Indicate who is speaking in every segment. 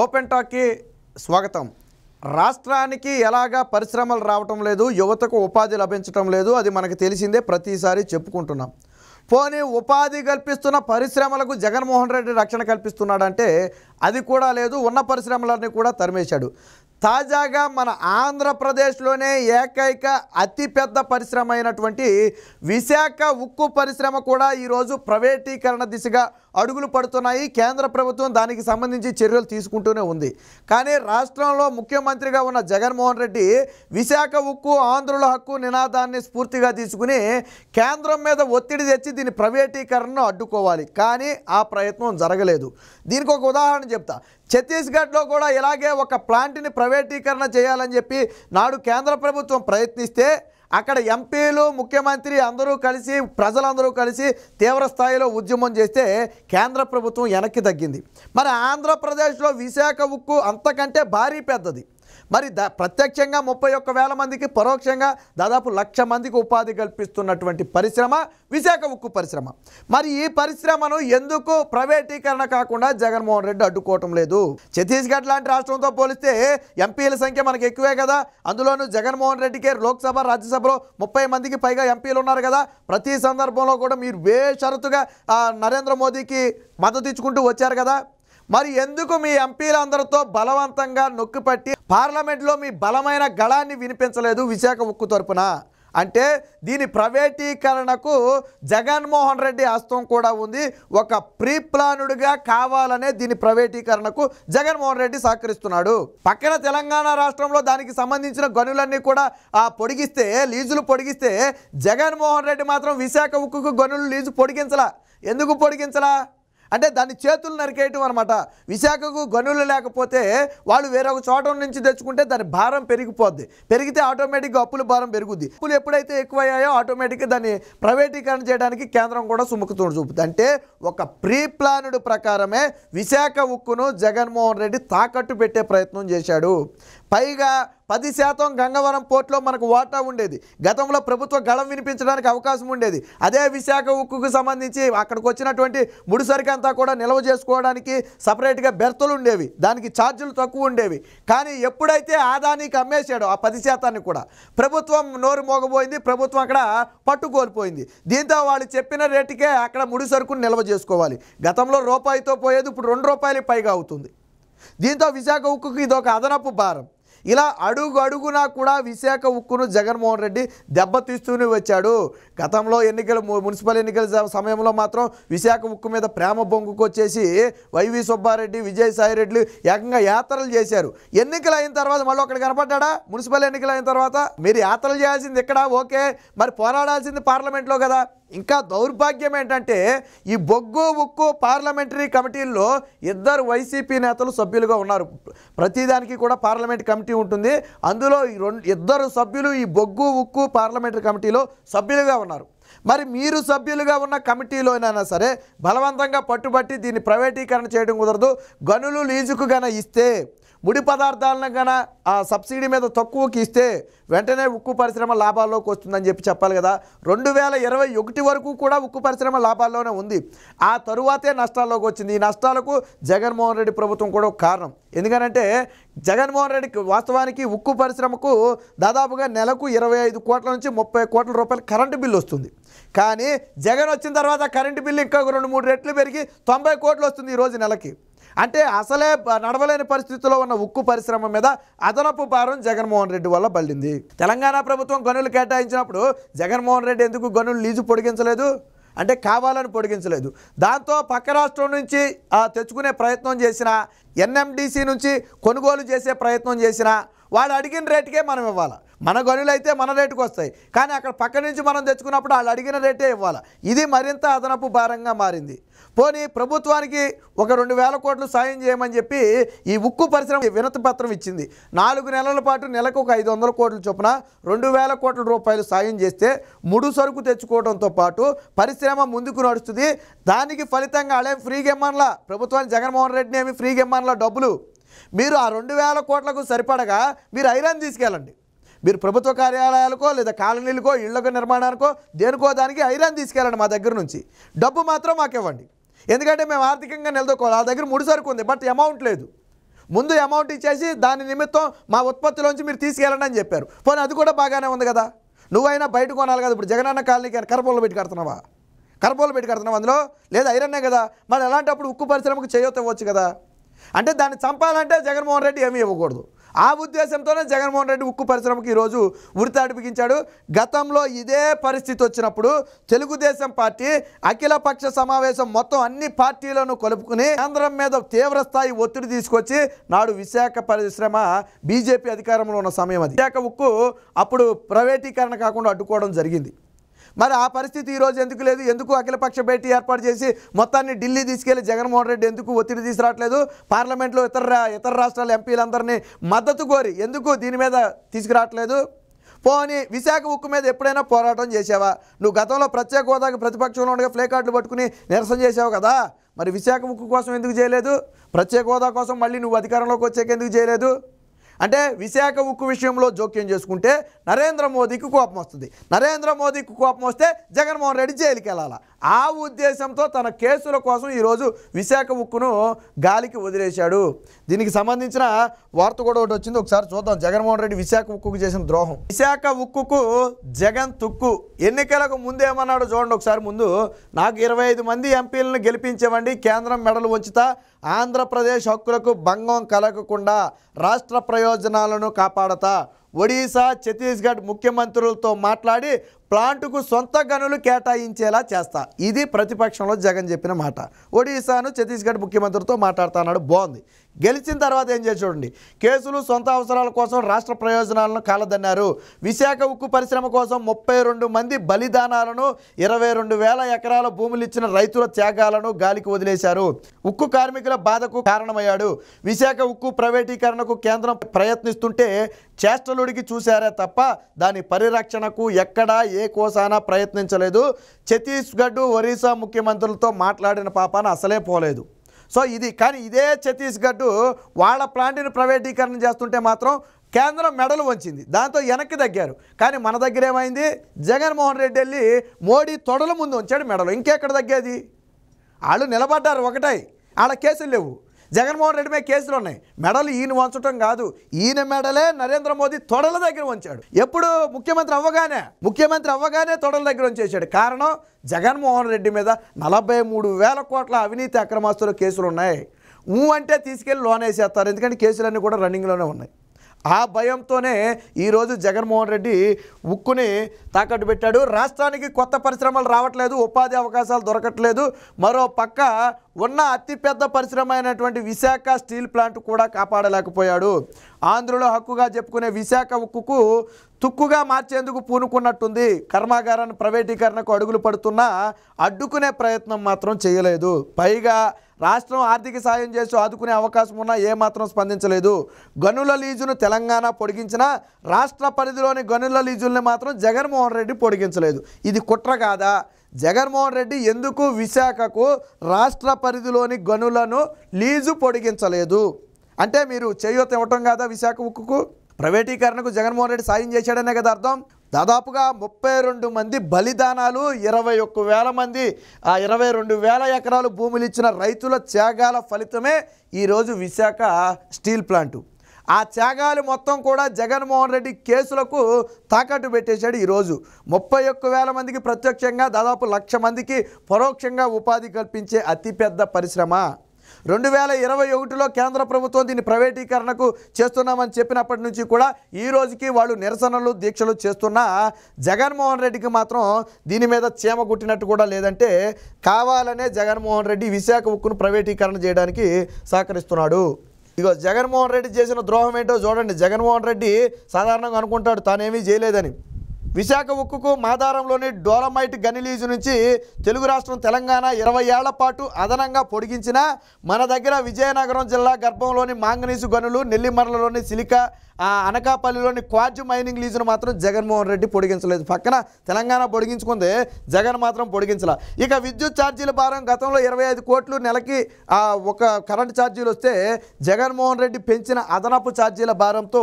Speaker 1: open టాక్కి స్వాగతం రాష్ట్రానికి ఎలాగా పరిశ్రమలు రావటం లేదు యువతకు ఉపాధి లభించటం లేదు అది మనకు తెలిసిందే ప్రతిసారి చెప్పుకుంటున్నాం పోనీ ఉపాధి కల్పిస్తున్న పరిశ్రమలకు జగన్మోహన్ రెడ్డి రక్షణ కల్పిస్తున్నాడంటే అది కూడా లేదు ఉన్న పరిశ్రమలన్నీ కూడా తరిమేశాడు తాజాగా మన ఆంధ్రప్రదేశ్లోనే ఏకైక అతిపెద్ద పరిశ్రమ అయినటువంటి విశాఖ ఉక్కు పరిశ్రమ కూడా ఈరోజు ప్రైవేటీకరణ దిశగా అడుగులు పడుతున్నాయి కేంద్ర ప్రభుత్వం దానికి సంబంధించి చర్యలు తీసుకుంటూనే ఉంది కానీ రాష్ట్రంలో ముఖ్యమంత్రిగా ఉన్న జగన్మోహన్ రెడ్డి విశాఖ ఉక్కు ఆంధ్రుల హక్కు నినాదాన్ని స్ఫూర్తిగా తీసుకుని కేంద్రం మీద ఒత్తిడి తెచ్చి దీని ప్రైవేటీకరణను అడ్డుకోవాలి కానీ ఆ ప్రయత్నం జరగలేదు దీనికి ఒక ఉదాహరణ చెప్తా ఛత్తీస్గఢ్లో కూడా ఇలాగే ఒక ప్లాంట్ని ప్ర ప్రైవేటీకరణ చేయాలని చెప్పి నాడు కేంద్ర ప్రభుత్వం ప్రయత్నిస్తే అక్కడ ఎంపీలు ముఖ్యమంత్రి అందరూ కలిసి ప్రజలందరూ కలిసి తీవ్ర స్థాయిలో ఉద్యమం చేస్తే కేంద్ర ప్రభుత్వం వెనక్కి తగ్గింది మరి ఆంధ్రప్రదేశ్లో విశాఖ ఉక్కు అంతకంటే భారీ పెద్దది మరి ద ప్రత్యక్షంగా ముప్పై ఒక్క వేల మందికి పరోక్షంగా దాదాపు లక్ష మందికి ఉపాధి కల్పిస్తున్నటువంటి పరిశ్రమ విశాఖ ఉక్కు పరిశ్రమ మరి ఈ పరిశ్రమను ఎందుకు ప్రైవేటీకరణ కాకుండా జగన్మోహన్ రెడ్డి అడ్డుకోవటం లేదు ఛత్తీస్గఢ్ లాంటి రాష్ట్రంతో పోలిస్తే ఎంపీల సంఖ్య మనకు ఎక్కువే కదా అందులోనూ జగన్మోహన్ రెడ్డికే లోక్సభ రాజ్యసభలో ముప్పై మందికి పైగా ఎంపీలు ఉన్నారు కదా ప్రతి సందర్భంలో కూడా మీరు షరతుగా నరేంద్ర మోదీకి మద్దతు ఇచ్చుకుంటూ వచ్చారు కదా మరి ఎందుకు మీ ఎంపీలందరితో బలవంతంగా నొక్కిపట్టి పార్లమెంట్లో మీ బలమైన గళాన్ని వినిపించలేదు విశాఖ ఉక్కు తరపున అంటే దీని ప్రైవేటీకరణకు జగన్మోహన్ రెడ్డి హస్తం కూడా ఉంది ఒక ప్రీప్లానుడిగా కావాలనే దీని ప్రైవేటీకరణకు జగన్మోహన్ రెడ్డి సహకరిస్తున్నాడు పక్కన తెలంగాణ రాష్ట్రంలో దానికి సంబంధించిన గనులన్నీ కూడా ఆ పొడిగిస్తే లీజులు పొడిగిస్తే జగన్మోహన్ రెడ్డి మాత్రం విశాఖ ఉక్కుకు గనులు లీజు పొడిగించలా ఎందుకు పొడిగించలా అంటే దాని చేతులు నరికేయటం అనమాట విశాఖకు గనులు లేకపోతే వాళ్ళు వేరొక చోట నుంచి తెచ్చుకుంటే దాని భారం పెరిగిపోద్ది పెరిగితే ఆటోమేటిక్గా అప్పుల భారం పెరుగుద్ది అప్పులు ఎప్పుడైతే ఎక్కువయ్యాయో ఆటోమేటిక్గా దాన్ని ప్రైవేటీకరణ చేయడానికి కేంద్రం కూడా సుముఖతోడు చూపుతుంది అంటే ఒక ప్రీ ప్లానుడ్ ప్రకారమే విశాఖ ఉక్కును జగన్మోహన్ రెడ్డి తాకట్టు పెట్టే ప్రయత్నం చేశాడు పైగా పది శాతం గంగవరం పోర్టులో మనకు వాటా ఉండేది గతంలో ప్రభుత్వ గళం వినిపించడానికి అవకాశం ఉండేది అదే విశాఖ ఉక్కుకు సంబంధించి అక్కడికి వచ్చినటువంటి ముడిసరికి అంతా కూడా నిల్వ చేసుకోవడానికి సపరేట్గా బెర్తులు ఉండేవి దానికి ఛార్జీలు తక్కువ ఉండేవి కానీ ఎప్పుడైతే ఆదానికి అమ్మేశాడో ఆ పది శాతాన్ని కూడా ప్రభుత్వం నోరు మోగబోయింది ప్రభుత్వం అక్కడ పట్టుకోల్పోయింది దీంతో వాళ్ళు చెప్పిన రేటుకే అక్కడ ముడి ముడిసరుకును నిల్వ చేసుకోవాలి గతంలో రూపాయితో పోయేది ఇప్పుడు రెండు రూపాయలు పైగా అవుతుంది దీంతో విశాఖ ఉక్కుకి ఇదొక అదనపు భారం ఇలా అడుగు అడుగునా కూడా విశాఖ ఉక్కును జగన్మోహన్ రెడ్డి దెబ్బతీస్తూనే వచ్చాడు గతంలో ఎన్నికలు మున్సిపల్ ఎన్నికల సమయంలో మాత్రం విశాఖ ఉక్కు మీద ప్రేమ వచ్చేసి వైవి సుబ్బారెడ్డి విజయసాయి రెడ్డి ఏకంగా యాత్రలు చేశారు ఎన్నికలు అయిన తర్వాత మళ్ళీ ఒకటి కనపడ్డా మున్సిపల్ ఎన్నికలు అయిన తర్వాత మీరు యాత్రలు చేయాల్సింది ఇక్కడ ఓకే మరి పోరాడాల్సింది పార్లమెంట్లో కదా ఇంకా దౌర్భాగ్యం ఏంటంటే ఈ బొగ్గు ఉక్కు పార్లమెంటరీ కమిటీల్లో ఇద్దరు వైసీపీ నేతలు సభ్యులుగా ఉన్నారు ప్రతిదానికి కూడా పార్లమెంట్ కమిటీ కమిటీ ఉంటుంది అందులో రెండు ఇద్దరు సభ్యులు ఈ బొగ్గు ఉక్కు పార్లమెంటరీ కమిటీలో సభ్యులుగా ఉన్నారు మరి మీరు సభ్యులుగా ఉన్న కమిటీలోనైనా సరే బలవంతంగా పట్టుబట్టి దీన్ని ప్రైవేటీకరణ చేయడం కుదరదు గనులు లీజుకు గన ఇస్తే ముడి పదార్థాలను కన్నా ఆ సబ్సిడీ మీద తక్కువకి ఇస్తే వెంటనే ఉక్కు పరిశ్రమ లాభాల్లోకి వస్తుందని చెప్పి చెప్పాలి కదా రెండు వేల ఇరవై ఒకటి వరకు కూడా ఉక్కు పరిశ్రమ లాభాల్లోనే ఉంది ఆ తరువాతే నష్టాల్లోకి వచ్చింది ఈ నష్టాలకు జగన్మోహన్ రెడ్డి ప్రభుత్వం కూడా కారణం ఎందుకనంటే జగన్మోహన్ రెడ్డికి వాస్తవానికి ఉక్కు పరిశ్రమకు దాదాపుగా నెలకు ఇరవై ఐదు కోట్ల నుంచి ముప్పై కోట్ల రూపాయలు కరెంటు బిల్లు వస్తుంది కానీ జగన్ వచ్చిన తర్వాత కరెంటు బిల్లు ఇంకా రెండు మూడు రెట్లు పెరిగి తొంభై కోట్లు వస్తుంది ఈరోజు నెలకి అంటే అసలే నడవలేని పరిస్థితుల్లో ఉన్న ఉక్కు పరిశ్రమ మీద అదనపు భారం జగన్మోహన్ రెడ్డి వల్ల పడింది తెలంగాణ ప్రభుత్వం గనులు కేటాయించినప్పుడు జగన్మోహన్ రెడ్డి ఎందుకు గనులు లీజు పొడిగించలేదు అంటే కావాలని పొడిగించలేదు దాంతో పక్క రాష్ట్రం నుంచి తెచ్చుకునే ప్రయత్నం చేసిన ఎన్ఎండిసి నుంచి కొనుగోలు చేసే ప్రయత్నం చేసిన వాడు అడిగిన రేటుకే మనం ఇవ్వాలి మన గనులు అయితే మన రేటుకు వస్తాయి కానీ అక్కడ పక్క నుంచి మనం తెచ్చుకున్నప్పుడు వాళ్ళు అడిగిన రేటే ఇవ్వాలి ఇది మరింత అదనపు భారంగా మారింది పోనీ ప్రభుత్వానికి ఒక రెండు వేల కోట్లు సాయం చేయమని చెప్పి ఈ ఉక్కు పరిశ్రమ వినతి పత్రం ఇచ్చింది నాలుగు నెలల పాటు నెలకు ఒక ఐదు వందల కోట్ల చొప్పున రెండు వేల కోట్ల రూపాయలు సాయం చేస్తే ముడు సరుకు తెచ్చుకోవడంతో పాటు పరిశ్రమ ముందుకు నడుస్తుంది దానికి ఫలితంగా అలా ఫ్రీగా ఇమ్మన్లా ప్రభుత్వాన్ని జగన్మోహన్ రెడ్డిని ఏమి ఫ్రీగా ఇమ్మన్లా డబ్బులు మీరు ఆ రెండు వేల కోట్లకు సరిపడగా మీరు ఐరన్ తీసుకెళ్ళండి మీరు ప్రభుత్వ కార్యాలయాలకో లేదా కాలనీలకో ఇళ్లకు నిర్మాణానికో దేనికో దానికి ఐరన్ తీసుకెళ్ళండి మా దగ్గర నుంచి డబ్బు మాత్రం మాకు ఇవ్వండి ఎందుకంటే మేము ఆర్థికంగా నిలదొక్కోవాలి ఆ దగ్గర ముడి సరుకు ఉంది బట్ అమౌంట్ లేదు ముందు అమౌంట్ ఇచ్చేసి దాని నిమిత్తం మా ఉత్పత్తిలోంచి మీరు తీసుకెళ్ళండి అని చెప్పారు పోనీ అది కూడా బాగానే ఉంది కదా నువ్వైనా బయట కొనాలి కదా ఇప్పుడు జగనన్న కాలనీకి కరపంలో పెట్టి కడుతున్నావా కరపంలో పెట్టి కడుతున్నావు అందులో లేదు ఐరన్నే కదా మరి అలాంటప్పుడు ఉక్కు పరిశ్రమకు చేయొత్తవచ్చు కదా అంటే దాన్ని చంపాలంటే జగన్మోహన్ రెడ్డి ఏమీ ఇవ్వకూడదు ఆ ఉద్దేశంతోనే జగన్మోహన్ రెడ్డి ఉక్కు పరిశ్రమకు ఈరోజు ఉరితాడిపించాడు బిగించాడు గతంలో ఇదే పరిస్థితి వచ్చినప్పుడు తెలుగుదేశం పార్టీ అఖిల పక్ష సమావేశం మొత్తం అన్ని పార్టీలను కలుపుకుని కేంద్రం మీద తీవ్రస్థాయి ఒత్తిడి తీసుకొచ్చి నాడు విశాఖ పరిశ్రమ బీజేపీ అధికారంలో ఉన్న సమయం అది విశాఖ ఉక్కు అప్పుడు ప్రైవేటీకరణ కాకుండా అడ్డుకోవడం జరిగింది మరి ఆ పరిస్థితి ఈరోజు ఎందుకు లేదు ఎందుకు అఖిలపక్ష భేటీ ఏర్పాటు చేసి మొత్తాన్ని ఢిల్లీ తీసుకెళ్లి జగన్మోహన్ రెడ్డి ఎందుకు ఒత్తిడి తీసుకురావట్లేదు పార్లమెంట్లో ఇతర ఇతర రాష్ట్రాల ఎంపీలందరినీ మద్దతు కోరి ఎందుకు దీని మీద తీసుకురావట్లేదు పోనీ విశాఖ ఉక్కు మీద ఎప్పుడైనా పోరాటం చేసావా నువ్వు గతంలో ప్రత్యేక హోదాకి ప్రతిపక్షంలో ఉండగా ఫ్లే కార్డులు పట్టుకుని నిరసన చేసావు కదా మరి విశాఖ ఉక్కు కోసం ఎందుకు చేయలేదు ప్రత్యేక హోదా కోసం మళ్ళీ నువ్వు అధికారంలోకి వచ్చాక ఎందుకు చేయలేదు అంటే విశాఖ ఉక్కు విషయంలో జోక్యం చేసుకుంటే నరేంద్ర మోదీకి కోపం వస్తుంది నరేంద్ర మోదీకి కోపం వస్తే జగన్మోహన్ రెడ్డి జైలుకి వెళ్ళాలి ఆ ఉద్దేశంతో తన కేసుల కోసం ఈరోజు విశాఖ ఉక్కును గాలికి వదిలేశాడు దీనికి సంబంధించిన వార్త కూడా ఒకటి వచ్చింది ఒకసారి చూద్దాం జగన్మోహన్ రెడ్డి విశాఖ ఉక్కుకు చేసిన ద్రోహం విశాఖ ఉక్కుకు జగన్ తుక్కు ఎన్నికలకు ముందేమన్నాడు చూడండి ఒకసారి ముందు నాకు ఇరవై మంది ఎంపీలను గెలిపించేవండి కేంద్రం మెడలు వంచుతా ఆంధ్రప్రదేశ్ హక్కులకు భంగం కలగకుండా రాష్ట్ర ప్రయోజనాలను కాపాడతా ఒడిశా ఛత్తీస్గఢ్ ముఖ్యమంత్రులతో మాట్లాడి ప్లాంటుకు సొంత గనులు కేటాయించేలా చేస్తా ఇది ప్రతిపక్షంలో జగన్ చెప్పిన మాట ఒడిశాను ఛత్తీస్గఢ్ ముఖ్యమంత్రితో మాట్లాడుతున్నాడు బాగుంది గెలిచిన తర్వాత ఏం చేసి చూడండి కేసులు సొంత అవసరాల కోసం రాష్ట్ర ప్రయోజనాలను కాలదన్నారు విశాఖ ఉక్కు పరిశ్రమ కోసం ముప్పై మంది బలిదానాలను ఇరవై వేల ఎకరాల భూములు ఇచ్చిన రైతుల త్యాగాలను గాలికి వదిలేశారు ఉక్కు కార్మికుల బాధకు కారణమయ్యాడు విశాఖ ఉక్కు ప్రైవేటీకరణకు కేంద్రం ప్రయత్నిస్తుంటే చేష్టలు రావణుడికి చూశారే తప్ప దాని పరిరక్షణకు ఎక్కడా ఏ కోసాన ప్రయత్నించలేదు ఛత్తీస్గఢ్ ఒరిస్సా ముఖ్యమంత్రులతో మాట్లాడిన పాపాన అసలే పోలేదు సో ఇది కానీ ఇదే ఛత్తీస్గఢ్ వాళ్ళ ప్లాంట్ని ప్రైవేటీకరణ చేస్తుంటే మాత్రం కేంద్రం మెడలు వంచింది దాంతో వెనక్కి తగ్గారు కానీ మన దగ్గర ఏమైంది జగన్మోహన్ రెడ్డి వెళ్ళి మోడీ తొడల ముందు ఉంచాడు మెడలు ఇంకెక్కడ తగ్గేది వాళ్ళు నిలబడ్డారు ఒకటై వాళ్ళ కేసులు లేవు జగన్మోహన్ రెడ్డి మీద కేసులు ఉన్నాయి మెడలు ఈయన వంచడం కాదు ఈయన మెడలే నరేంద్ర మోదీ తొడల దగ్గర వంచాడు ఎప్పుడు ముఖ్యమంత్రి అవ్వగానే ముఖ్యమంత్రి అవ్వగానే తొడల దగ్గర వంచేశాడు కారణం జగన్మోహన్ రెడ్డి మీద నలభై మూడు వేల కోట్ల అవినీతి అక్రమాస్తుల కేసులు ఉన్నాయి ఊ అంటే తీసుకెళ్ళి లోన్ వేసేస్తారు ఎందుకంటే కేసులన్నీ కూడా రన్నింగ్లోనే ఉన్నాయి ఆ భయంతోనే ఈరోజు జగన్మోహన్ రెడ్డి ఉక్కుని తాకట్టు పెట్టాడు రాష్ట్రానికి కొత్త పరిశ్రమలు రావట్లేదు ఉపాధి అవకాశాలు దొరకట్లేదు మరో పక్క ఉన్న అతిపెద్ద పరిశ్రమ అయినటువంటి విశాఖ స్టీల్ ప్లాంట్ కూడా కాపాడలేకపోయాడు ఆంధ్రలో హక్కుగా చెప్పుకునే విశాఖ ఉక్కుకు తుక్కుగా మార్చేందుకు పూనుకున్నట్టుంది కర్మాగారాన్ని ప్రైవేటీకరణకు అడుగులు పడుతున్నా అడ్డుకునే ప్రయత్నం మాత్రం చేయలేదు పైగా రాష్ట్రం ఆర్థిక సాయం చేసి ఆదుకునే అవకాశం ఉన్నా ఏమాత్రం స్పందించలేదు గనుల లీజును తెలంగాణ పొడిగించినా రాష్ట్ర పరిధిలోని గనుల లీజుల్ని మాత్రం జగన్మోహన్ రెడ్డి పొడిగించలేదు ఇది కుట్ర కాదా జగన్మోహన్ రెడ్డి ఎందుకు విశాఖకు రాష్ట్ర పరిధిలోని గనులను లీజు పొడిగించలేదు అంటే మీరు చేయూత ఇవ్వటం కాదా విశాఖ ఉక్కుకు ప్రైవేటీకరణకు జగన్మోహన్ రెడ్డి సాయం చేశాడనే కదా అర్థం దాదాపుగా ముప్పై రెండు మంది బలిదానాలు ఇరవై ఒక్క వేల మంది ఆ ఇరవై రెండు వేల ఎకరాలు భూములు ఇచ్చిన రైతుల త్యాగాల ఫలితమే ఈరోజు విశాఖ స్టీల్ ప్లాంటు ఆ త్యాగాలు మొత్తం కూడా జగన్మోహన్ రెడ్డి కేసులకు తాకట్టు పెట్టేశాడు ఈరోజు ముప్పై ఒక్క వేల మందికి ప్రత్యక్షంగా దాదాపు లక్ష మందికి పరోక్షంగా ఉపాధి కల్పించే అతిపెద్ద పరిశ్రమ రెండు వేల ఇరవై ఒకటిలో కేంద్ర ప్రభుత్వం దీన్ని ప్రైవేటీకరణకు చేస్తున్నామని చెప్పినప్పటి నుంచి కూడా ఈ రోజుకి వాళ్ళు నిరసనలు దీక్షలు చేస్తున్నా జగన్మోహన్ రెడ్డికి మాత్రం దీని మీద చీమ కుట్టినట్టు కూడా లేదంటే కావాలనే జగన్మోహన్ రెడ్డి విశాఖ ఉక్కును ప్రైవేటీకరణ చేయడానికి సహకరిస్తున్నాడు ఇగో జగన్మోహన్ రెడ్డి చేసిన ద్రోహం ఏంటో చూడండి జగన్మోహన్ రెడ్డి సాధారణంగా అనుకుంటాడు తానేమీ చేయలేదని విశాఖ ఉక్కుకు మాదారంలోని డోలమైట్ గనిలీజు నుంచి తెలుగు రాష్ట్రం తెలంగాణ ఇరవై ఏళ్ల పాటు అదనంగా పొడిగించిన మన దగ్గర విజయనగరం జిల్లా గర్భంలోని మాంగనీసు గనులు నెల్లిమర్లలోని సిలికా ఆ అనకాపల్లిలోని క్వార్జ్ మైనింగ్ లీజును మాత్రం జగన్మోహన్ రెడ్డి పొడిగించలేదు పక్కన తెలంగాణ పొడిగించుకుంది జగన్ మాత్రం పొడిగించలా ఇక విద్యుత్ ఛార్జీల భారం గతంలో ఇరవై ఐదు కోట్లు నెలకి ఒక కరెంటు ఛార్జీలు వస్తే జగన్మోహన్ రెడ్డి పెంచిన అదనపు ఛార్జీల భారంతో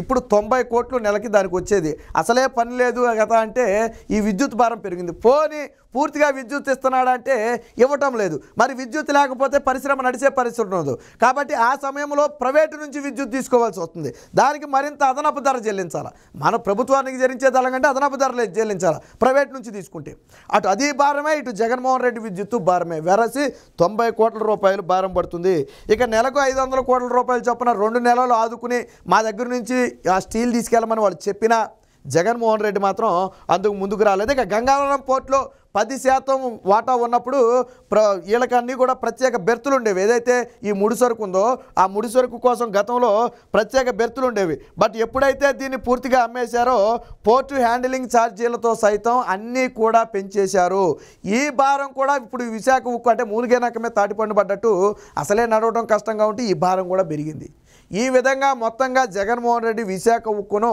Speaker 1: ఇప్పుడు తొంభై కోట్లు నెలకి దానికి వచ్చేది అసలే పని లేదు కదా అంటే ఈ విద్యుత్ భారం పెరిగింది పోనీ పూర్తిగా విద్యుత్ ఇస్తున్నాడు అంటే ఇవ్వటం లేదు మరి విద్యుత్ లేకపోతే పరిశ్రమ నడిచే పరిస్థితి ఉండదు కాబట్టి ఆ సమయంలో ప్రైవేటు నుంచి విద్యుత్ తీసుకోవాల్సి వస్తుంది దానికి మరింత అదనపు ధర చెల్లించాలి మన ప్రభుత్వానికి చెల్లించే ధర కంటే అదనపు ధరలు చెల్లించాలి ప్రైవేట్ నుంచి తీసుకుంటే అటు అది భారమే ఇటు జగన్మోహన్ రెడ్డి విద్యుత్ భారమే వెరసి తొంభై కోట్ల రూపాయలు భారం పడుతుంది ఇక నెలకు ఐదు వందల కోట్ల రూపాయలు చొప్పున రెండు నెలలు ఆదుకుని మా దగ్గర నుంచి ఆ స్టీల్ తీసుకెళ్ళమని వాళ్ళు చెప్పినా జగన్మోహన్ రెడ్డి మాత్రం అందుకు ముందుకు రాలేదు ఇక గంగావరం పోర్టులో పది శాతం వాటా ఉన్నప్పుడు ప్ర వీళ్ళకన్నీ కూడా ప్రత్యేక బెర్తులు ఉండేవి ఏదైతే ఈ ముడి సరుకు ఉందో ఆ ముడి సరుకు కోసం గతంలో ప్రత్యేక బెర్తులు ఉండేవి బట్ ఎప్పుడైతే దీన్ని పూర్తిగా అమ్మేశారో పోర్టు హ్యాండిలింగ్ ఛార్జీలతో సైతం అన్నీ కూడా పెంచేశారు ఈ భారం కూడా ఇప్పుడు విశాఖ ఉక్కు అంటే మూలిగేనాకమే తాటిపండు పడ్డట్టు అసలే నడవడం కష్టంగా ఉంటే ఈ భారం కూడా పెరిగింది ఈ విధంగా మొత్తంగా జగన్మోహన్ రెడ్డి విశాఖ ఉక్కును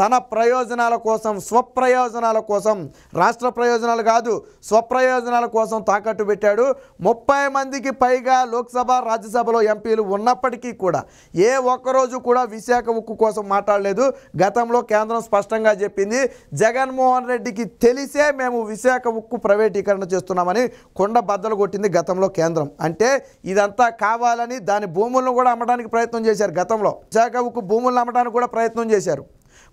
Speaker 1: తన ప్రయోజనాల కోసం స్వప్రయోజనాల కోసం రాష్ట్ర ప్రయోజనాలు కాదు స్వప్రయోజనాల కోసం తాకట్టు పెట్టాడు ముప్పై మందికి పైగా లోక్సభ రాజ్యసభలో ఎంపీలు ఉన్నప్పటికీ కూడా ఏ ఒక్కరోజు కూడా విశాఖ ఉక్కు కోసం మాట్లాడలేదు గతంలో కేంద్రం స్పష్టంగా చెప్పింది జగన్మోహన్ రెడ్డికి తెలిసే మేము విశాఖ ఉక్కు ప్రైవేటీకరణ చేస్తున్నామని కొండ బద్దలు కొట్టింది గతంలో కేంద్రం అంటే ఇదంతా కావాలని దాని భూములను కూడా అమ్మడానికి ప్రయత్నం చేశారు చేశారు గతంలో విశాఖకు భూములను అమ్మడానికి కూడా ప్రయత్నం చేశారు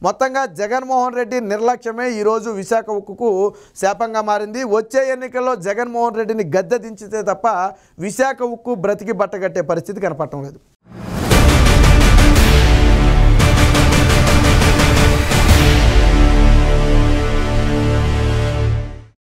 Speaker 1: మొత్తంగా జగన్మోహన్ రెడ్డి నిర్లక్ష్యమే ఈరోజు విశాఖ ఉక్కుకు శాపంగా మారింది వచ్చే ఎన్నికల్లో జగన్మోహన్ రెడ్డిని గద్దె దించితే తప్ప విశాఖ ఉక్కు బ్రతికి బట్టగట్టే పరిస్థితి కనపడటం లేదు